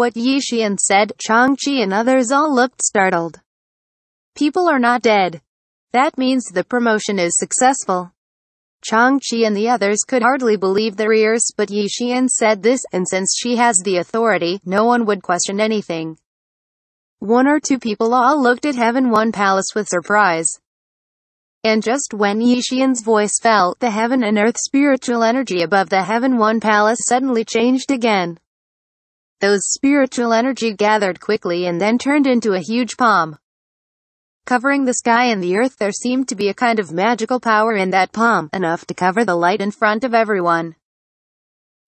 what Yi Xian said, Changqi and others all looked startled. People are not dead. That means the promotion is successful. Changqi and the others could hardly believe their ears, but Yi Xian said this, and since she has the authority, no one would question anything. One or two people all looked at Heaven One Palace with surprise. And just when Yi Xian's voice fell, the heaven and earth spiritual energy above the Heaven One Palace suddenly changed again. Those spiritual energy gathered quickly and then turned into a huge palm. Covering the sky and the earth there seemed to be a kind of magical power in that palm, enough to cover the light in front of everyone.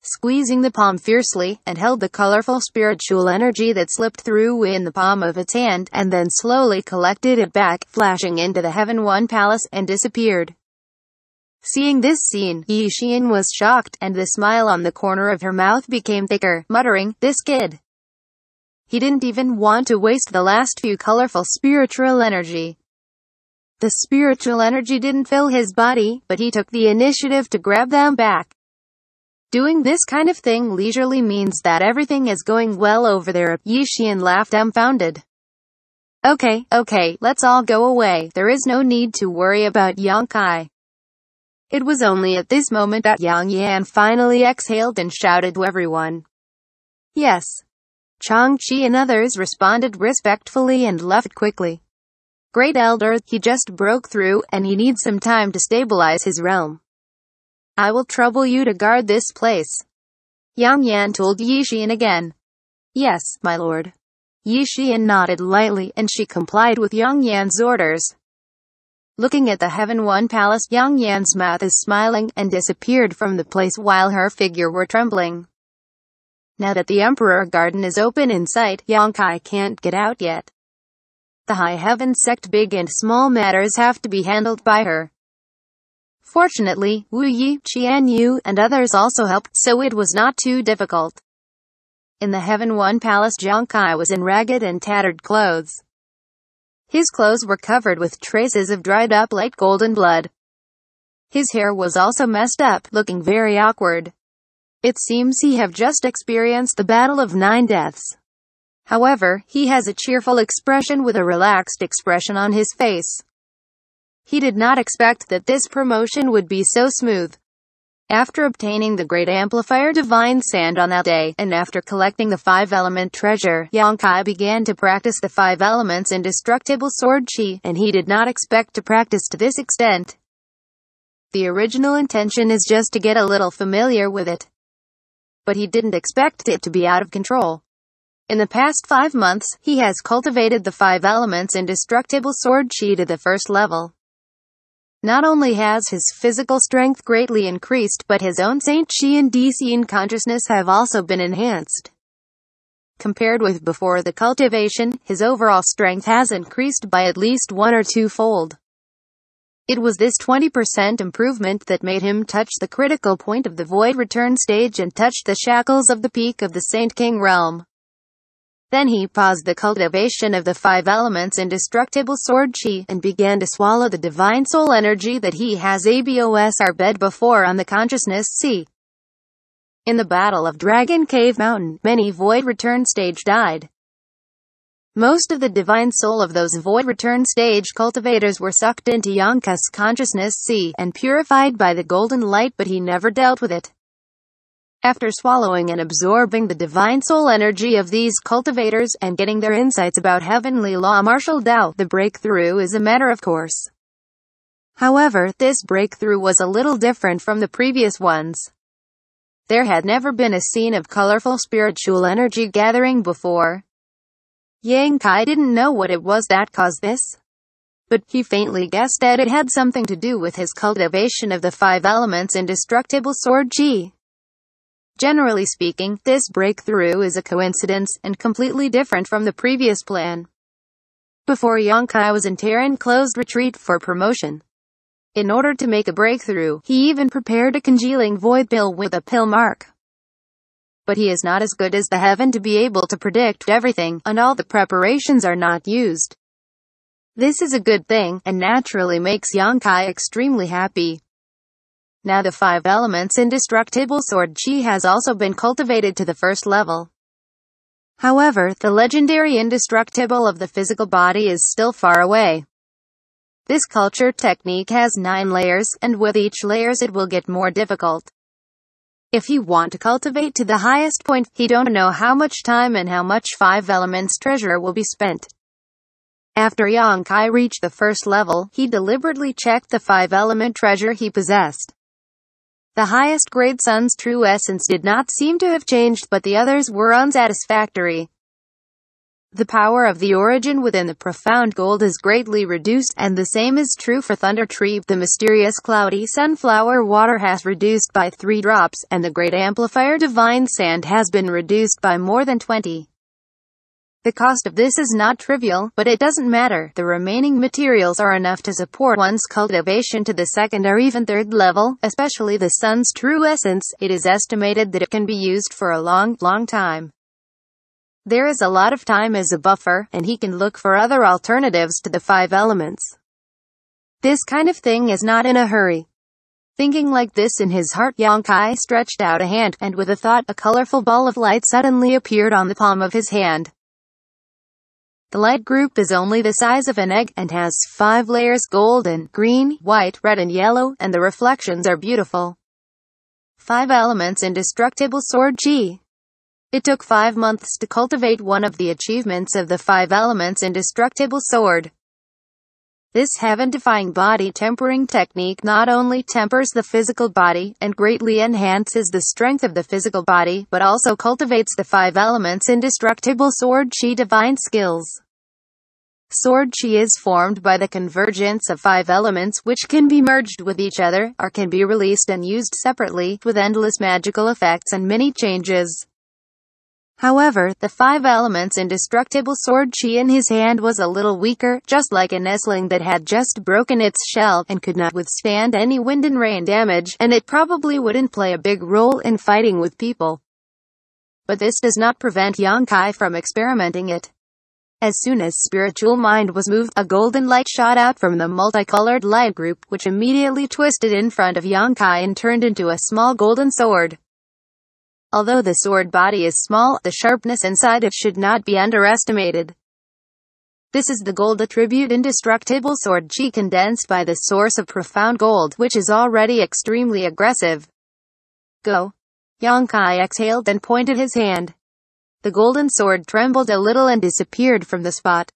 Squeezing the palm fiercely, and held the colorful spiritual energy that slipped through in the palm of its hand, and then slowly collected it back, flashing into the heaven one palace, and disappeared. Seeing this scene, Yi Xian was shocked, and the smile on the corner of her mouth became thicker, muttering, this kid. He didn't even want to waste the last few colorful spiritual energy. The spiritual energy didn't fill his body, but he took the initiative to grab them back. Doing this kind of thing leisurely means that everything is going well over there. Yi Xian laughed dumbfounded. Okay, okay, let's all go away. There is no need to worry about Yang Kai. It was only at this moment that Yang Yan finally exhaled and shouted to everyone. Yes. Chang Chi and others responded respectfully and left quickly. Great Elder, he just broke through, and he needs some time to stabilize his realm. I will trouble you to guard this place. Yang Yan told Yi Xian again. Yes, my lord. Yi Xian nodded lightly, and she complied with Yang Yan's orders. Looking at the Heaven One Palace, Yang Yan's mouth is smiling, and disappeared from the place while her figure were trembling. Now that the Emperor Garden is open in sight, Yang Kai can't get out yet. The High Heaven sect big and small matters have to be handled by her. Fortunately, Wu Yi, Qian Yu, and others also helped, so it was not too difficult. In the Heaven One Palace Jiang Kai was in ragged and tattered clothes. His clothes were covered with traces of dried up light golden blood. His hair was also messed up, looking very awkward. It seems he have just experienced the battle of nine deaths. However, he has a cheerful expression with a relaxed expression on his face. He did not expect that this promotion would be so smooth. After obtaining the great amplifier Divine Sand on that day, and after collecting the five-element treasure, Kai began to practice the five elements indestructible sword chi, and he did not expect to practice to this extent. The original intention is just to get a little familiar with it. But he didn't expect it to be out of control. In the past five months, he has cultivated the five elements indestructible sword chi to the first level. Not only has his physical strength greatly increased but his own Saint Xi and Dixian consciousness have also been enhanced. Compared with before the cultivation, his overall strength has increased by at least one or two-fold. It was this 20% improvement that made him touch the critical point of the void return stage and touch the shackles of the peak of the Saint King realm. Then he paused the cultivation of the five elements indestructible sword chi, and began to swallow the divine soul energy that he has ABOSR bed before on the consciousness sea. In the Battle of Dragon Cave Mountain, many Void Return Stage died. Most of the divine soul of those void return stage cultivators were sucked into Yonka's consciousness sea and purified by the golden light but he never dealt with it. After swallowing and absorbing the divine soul energy of these cultivators and getting their insights about heavenly law martial Tao, the breakthrough is a matter of course. However, this breakthrough was a little different from the previous ones. There had never been a scene of colorful spiritual energy gathering before. Yang Kai didn't know what it was that caused this, but he faintly guessed that it had something to do with his cultivation of the five elements indestructible sword Qi. Generally speaking, this breakthrough is a coincidence, and completely different from the previous plan. Before Yonkai was in Terran closed retreat for promotion. In order to make a breakthrough, he even prepared a congealing void pill with a pill mark. But he is not as good as the heaven to be able to predict everything, and all the preparations are not used. This is a good thing, and naturally makes Yonkai extremely happy. Now the five elements indestructible sword chi has also been cultivated to the first level. However, the legendary indestructible of the physical body is still far away. This culture technique has nine layers, and with each layers it will get more difficult. If you want to cultivate to the highest point, he don't know how much time and how much five elements treasure will be spent. After Yang Kai reached the first level, he deliberately checked the five element treasure he possessed. The highest grade sun's true essence did not seem to have changed but the others were unsatisfactory. The power of the origin within the profound gold is greatly reduced, and the same is true for Thunder Tree. The mysterious cloudy sunflower water has reduced by three drops, and the great amplifier divine sand has been reduced by more than 20. The cost of this is not trivial, but it doesn't matter. The remaining materials are enough to support one's cultivation to the second or even third level, especially the sun's true essence. It is estimated that it can be used for a long, long time. There is a lot of time as a buffer, and he can look for other alternatives to the five elements. This kind of thing is not in a hurry. Thinking like this in his heart, Yang Kai stretched out a hand, and with a thought, a colorful ball of light suddenly appeared on the palm of his hand. The light group is only the size of an egg, and has five layers golden, green, white, red and yellow, and the reflections are beautiful. 5 Elements Indestructible Sword G It took 5 months to cultivate one of the achievements of the 5 Elements Indestructible Sword. This heaven-defying body-tempering technique not only tempers the physical body, and greatly enhances the strength of the physical body, but also cultivates the five elements indestructible sword chi divine skills. Sword chi is formed by the convergence of five elements which can be merged with each other, or can be released and used separately, with endless magical effects and many changes. However, the five elements indestructible sword chi in his hand was a little weaker, just like a nestling that had just broken its shell, and could not withstand any wind and rain damage, and it probably wouldn't play a big role in fighting with people. But this does not prevent Kai from experimenting it. As soon as spiritual mind was moved, a golden light shot out from the multicolored light group, which immediately twisted in front of Yankai and turned into a small golden sword. Although the sword body is small, the sharpness inside it should not be underestimated. This is the gold attribute indestructible sword chi condensed by the source of profound gold, which is already extremely aggressive. Go. Kai exhaled and pointed his hand. The golden sword trembled a little and disappeared from the spot.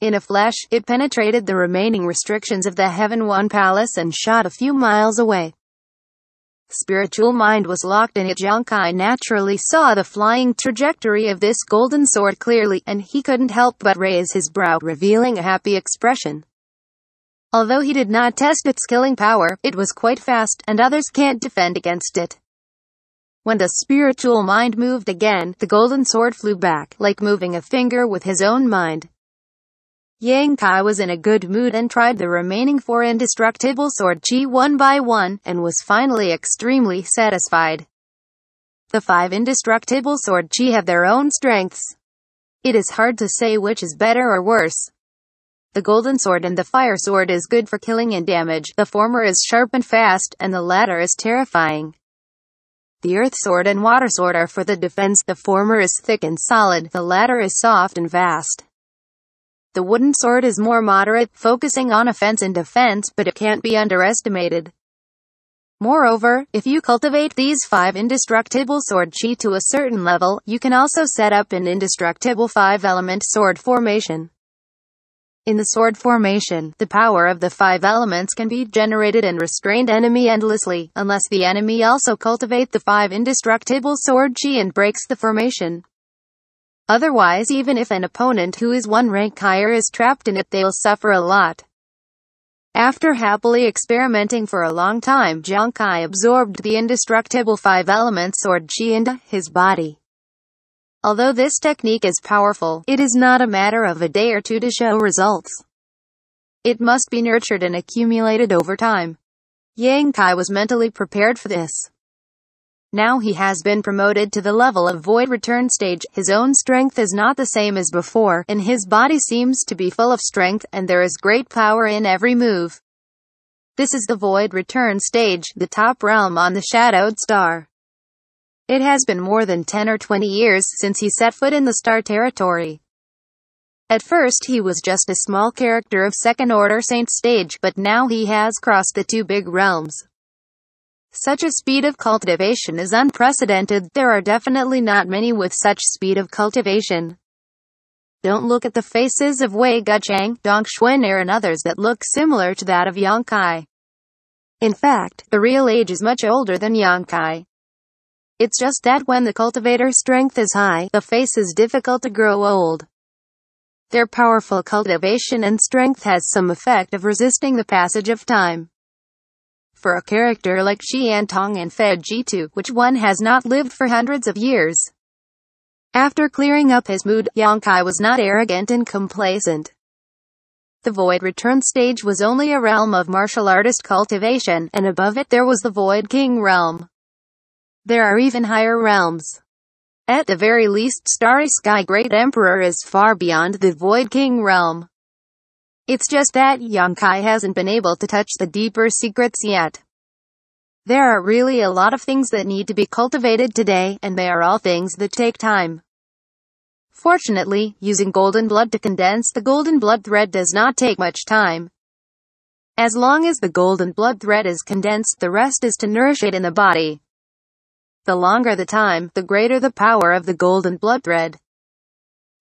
In a flash, it penetrated the remaining restrictions of the Heaven One Palace and shot a few miles away. Spiritual mind was locked in it. Kai naturally saw the flying trajectory of this golden sword clearly, and he couldn't help but raise his brow, revealing a happy expression. Although he did not test its killing power, it was quite fast, and others can't defend against it. When the spiritual mind moved again, the golden sword flew back, like moving a finger with his own mind. Yang Kai was in a good mood and tried the remaining four indestructible sword chi one by one, and was finally extremely satisfied. The five indestructible sword chi have their own strengths. It is hard to say which is better or worse. The golden sword and the fire sword is good for killing and damage, the former is sharp and fast, and the latter is terrifying. The earth sword and water sword are for the defense, the former is thick and solid, the latter is soft and vast. The wooden sword is more moderate, focusing on offense and defense, but it can't be underestimated. Moreover, if you cultivate these five indestructible sword chi to a certain level, you can also set up an indestructible five-element sword formation. In the sword formation, the power of the five elements can be generated and restrained enemy endlessly, unless the enemy also cultivate the five indestructible sword chi and breaks the formation. Otherwise even if an opponent who is one rank higher is trapped in it they'll suffer a lot. After happily experimenting for a long time, Jiang Kai absorbed the indestructible five elements sword chi into his body. Although this technique is powerful, it is not a matter of a day or two to show results. It must be nurtured and accumulated over time. Yang Kai was mentally prepared for this. Now he has been promoted to the level of void return stage, his own strength is not the same as before, and his body seems to be full of strength, and there is great power in every move. This is the void return stage, the top realm on the shadowed star. It has been more than 10 or 20 years since he set foot in the Star Territory. At first he was just a small character of second-order saint stage, but now he has crossed the two big realms. Such a speed of cultivation is unprecedented, there are definitely not many with such speed of cultivation. Don't look at the faces of Wei Guchang, Dong Er and others that look similar to that of Yang Kai. In fact, the real age is much older than Yang Kai. It's just that when the cultivator strength is high, the face is difficult to grow old. Their powerful cultivation and strength has some effect of resisting the passage of time. For a character like Xi Antong and Fei Jitu, 2 which one has not lived for hundreds of years. After clearing up his mood, Yang Kai was not arrogant and complacent. The Void Return stage was only a realm of martial artist cultivation, and above it there was the Void King realm. There are even higher realms. At the very least Starry Sky Great Emperor is far beyond the Void King realm. It's just that Yonkai hasn't been able to touch the deeper secrets yet. There are really a lot of things that need to be cultivated today, and they are all things that take time. Fortunately, using golden blood to condense the golden blood thread does not take much time. As long as the golden blood thread is condensed the rest is to nourish it in the body. The longer the time, the greater the power of the golden blood thread.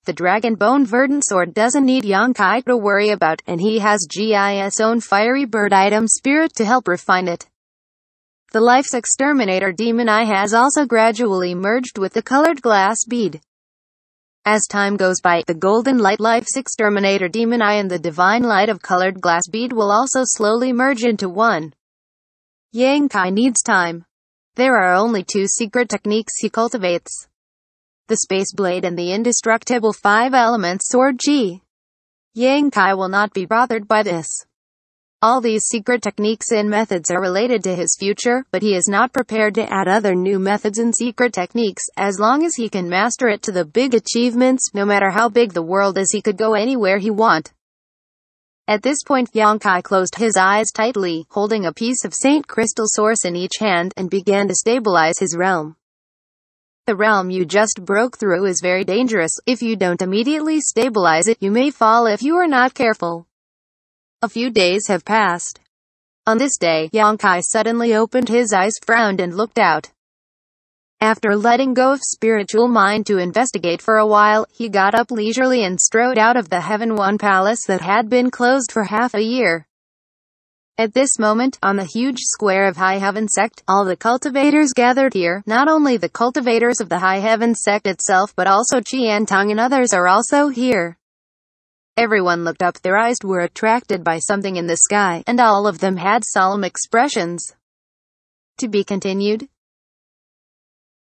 The Dragon Bone Verdant Sword doesn't need Yonkai to worry about, and he has GI's own fiery bird item Spirit to help refine it. The Life's Exterminator Demon Eye has also gradually merged with the colored glass bead. As time goes by, the golden light life's exterminator demon eye and the divine light of colored glass bead will also slowly merge into one. Yang Kai needs time. There are only two secret techniques he cultivates. The Space Blade and the Indestructible Five Element Sword G. Yang Kai will not be bothered by this. All these secret techniques and methods are related to his future, but he is not prepared to add other new methods and secret techniques, as long as he can master it to the big achievements, no matter how big the world is he could go anywhere he want. At this point Yonkai closed his eyes tightly, holding a piece of Saint Crystal Source in each hand, and began to stabilize his realm. The realm you just broke through is very dangerous. If you don't immediately stabilize it, you may fall if you are not careful. A few days have passed. On this day, Yonkai suddenly opened his eyes, frowned and looked out. After letting go of spiritual mind to investigate for a while, he got up leisurely and strode out of the Heaven One Palace that had been closed for half a year. At this moment, on the huge square of High Heaven Sect, all the cultivators gathered here, not only the cultivators of the High Heaven Sect itself but also Qian Tong and others are also here. Everyone looked up, their eyes were attracted by something in the sky, and all of them had solemn expressions. To be continued.